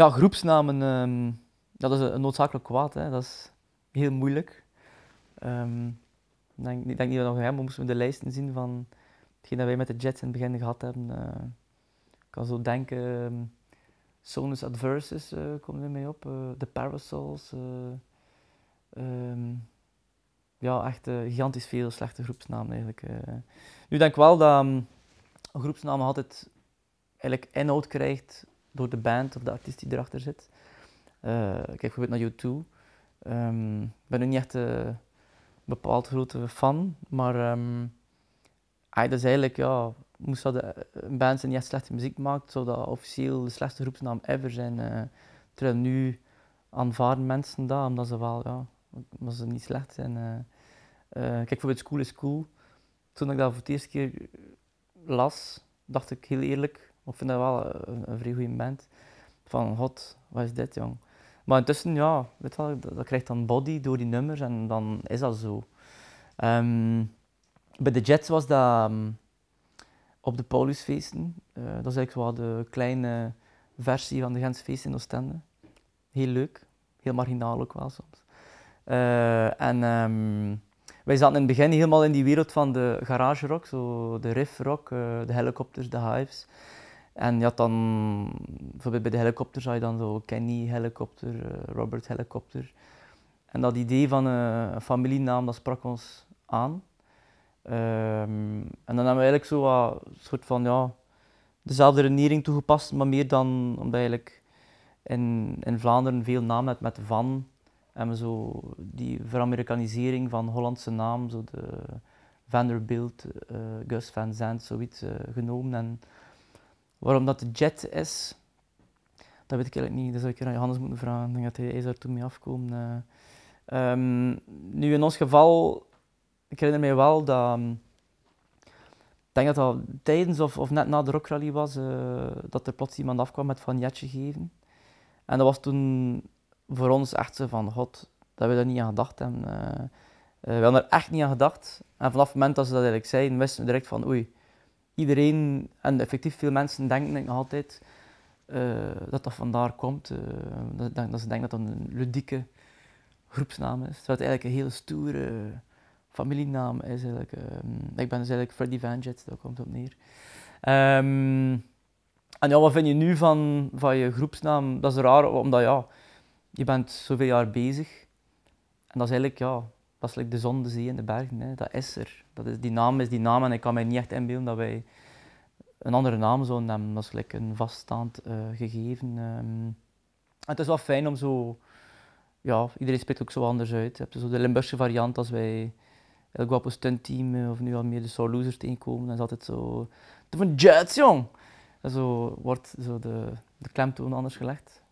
Ja, groepsnamen, ehm, dat is een noodzakelijk kwaad. Hè. Dat is heel moeilijk. Ehm, ik denk, niet dat we nog hebben, moesten we de lijsten zien van hetgeen dat wij met de Jets in het begin gehad hebben. Eh. ik kan zo denken, ehm, Sonus Adversus uh, eh, komt er mee op, uh, eh, The Parasols. ja, echt gigantisch veel slechte groepsnamen eigenlijk. Nu denk ik wel dat groepsnamen altijd eigenlijk inhoud krijgt door de band of de artiest die erachter zit. Uh, kijk bijvoorbeeld naar YouTube. Ehm, 2 Ik ben nu niet echt een bepaald grote fan, maar um, dat is eigenlijk, ja, moest dat eh, een band zijn die echt slechte muziek maakt, zou dat officieel de slechtste groepsnaam ever zijn. Uh, terwijl nu aanvaarden mensen dat, omdat ze wel, ja, omdat ze niet slecht zijn. Uh, kijk, bijvoorbeeld School is Cool. Toen ik dat voor de eerste keer las, dacht ik heel eerlijk, ik vind dat wel een, een vrij goede band. Van, god, wat is dit, jong? Maar intussen, ja, weet wel, dat, krijgt dan body door die nummers en dan is dat zo. Ehm, bij de Jets was dat ehm, op de Paulusfeesten. Eh, dat is eigenlijk wel de kleine versie van de Gensfeesten in Oostende. Heel leuk, heel marginaal ook wel soms. Eh, en ehm, wij zaten in het begin helemaal in die wereld van de garage rock, zo de riff rock, eh, de helicopters, de hives. En je had dan, bijvoorbeeld bij de helikopter, zag je dan zo Kenny helikopter, eh, Robert helikopter. En dat idee van eh, een familienaam, dat sprak ons aan. Ehm, en dan hebben we eigenlijk zo wat soort van, ja, dezelfde renering toegepast, maar meer dan, omdat eigenlijk in, in Vlaanderen veel naam hebt met van. En we zo die veramerikanisering van Hollandse naam, zo de Vanderbilt, eh, Gus van Zandt, zoiets uh, genomen. En Waarom dat de jet is, dat weet ik eigenlijk niet. Dat zou ik aan Johannes moeten vragen. Ik denk dat hij, is daar toen mee afkomt. Eh. Ehm, nu, in ons geval, ik herinner mij wel dat... Ehm, ik denk dat dat tijdens of, of net na de rockrally was, eh, dat er plots iemand afkwam met van jetje geven. En dat was toen voor ons echt zo van, god, dat we daar niet aan gedacht hebben. Eh. we hadden er echt niet aan gedacht. En vanaf het moment dat ze dat eigenlijk zeiden, wisten we direct van, oei, iedereen en effectief veel mensen denken nog altijd uh, dat dat vandaar komt. Eh, dat, dat, ze denken dat dat een ludieke groepsnaam is. Terwijl het eigenlijk een hele stoere familienaam is. Eigenlijk, eh, ik ben dus eigenlijk Freddy Vanjet, Dat komt op neer. Ehm, en ja, wat vind je nu van, van je groepsnaam? Dat is raar, omdat ja, je bent zoveel jaar bezig. En dat is eigenlijk, ja, dat is de zon, de zee en de bergen. Hè. Dat is er. Dat is, die naam is die naam en ik kan mij niet echt inbeelden dat wij een andere naam zouden hebben. Dat is een vaststaand eh, gegeven. Ehm. het is wel fijn om zo... Ja, iedereen spreekt ook zo anders uit. Je hebt zo de Limburgse variant als wij elk op Stunt Team eh, of nu al meer de Soul Losers tegenkomen. Dan is altijd zo... Doe van jets, jong! zo wordt zo de, de klemtoon anders gelegd.